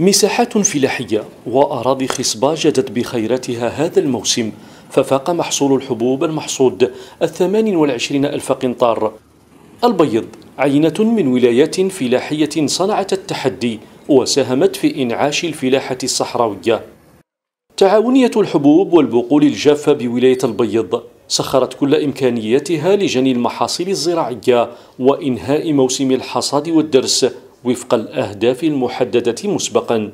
مساحات فلاحية وأراضي خصبة جدت بخيراتها هذا الموسم ففاق محصول الحبوب المحصود الثمان والعشرين ألف قنطار البيض عينة من ولايات فلاحية صنعت التحدي وساهمت في إنعاش الفلاحة الصحراوية تعاونية الحبوب والبقول الجافة بولاية البيض سخرت كل إمكانياتها لجني المحاصيل الزراعية وإنهاء موسم الحصاد والدرس وفق الأهداف المحددة مسبقاً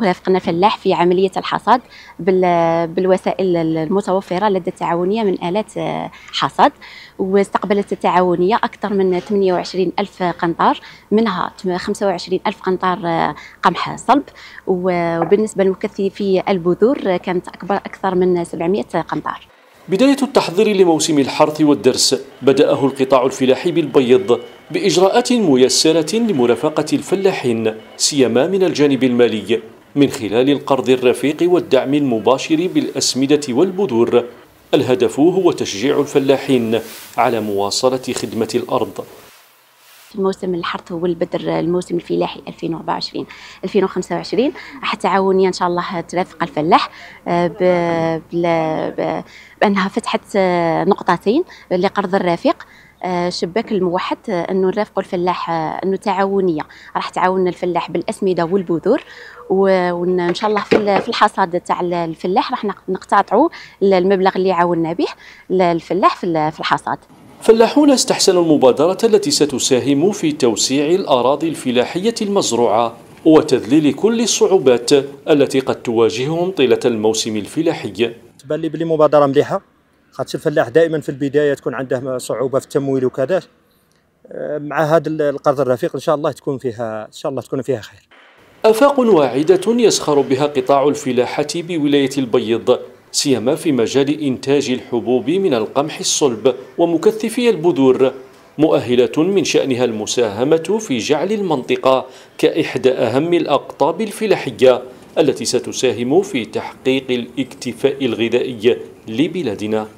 وافقنا فلاح في عملية الحصاد بالوسائل المتوفرة لدى التعاونية من آلات آه، حصاد واستقبلت التعاونية أكثر من 28 ألف قنطار منها 25 ألف قنطار آه، قمح صلب وبالنسبة لمكثفي البذور كانت أكبر أكثر من 700 قنطار بداية التحضير لموسم الحرث والدرس بدأه القطاع الفلاحي بالبيض بإجراءات ميسرة لمرافقة الفلاحين سيما من الجانب المالي من خلال القرض الرفيق والدعم المباشر بالأسمدة والبذور الهدف هو تشجيع الفلاحين على مواصلة خدمة الأرض في موسم الحرث والبدر الموسم الفلاحي 2024 2025 راح تعاوني ان شاء الله ترافق الفلاح آه، بانها فتحت آه، نقطتين لقرض الرفيق آه، شباك الموحد انه نرافقوا الفلاح انه تعاونيه راح تعاون الفلاح بالاسمده والبذور وان شاء الله في الحصاد تاع الفلاح راح نقتطعوا المبلغ اللي عاوننا به الفلاح في الحصاد فلاحون استحسنوا المبادرة التي ستساهم في توسيع الأراضي الفلاحية المزروعة وتذليل كل الصعوبات التي قد تواجههم طيلة الموسم الفلاحي تبان لي بلي مبادرة مليحة خاطر الفلاح دائما في البداية تكون عنده صعوبة في التمويل وكذا آه، مع هذا القرض الرفيق إن شاء الله تكون فيها إن شاء الله تكون فيها خير آفاق واعدة يسخر بها قطاع الفلاحة بولاية البيض سيما في مجال إنتاج الحبوب من القمح الصلب ومكثفي البذور مؤهلة من شأنها المساهمة في جعل المنطقة كإحدى أهم الأقطاب الفلاحية التي ستساهم في تحقيق الاكتفاء الغذائي لبلادنا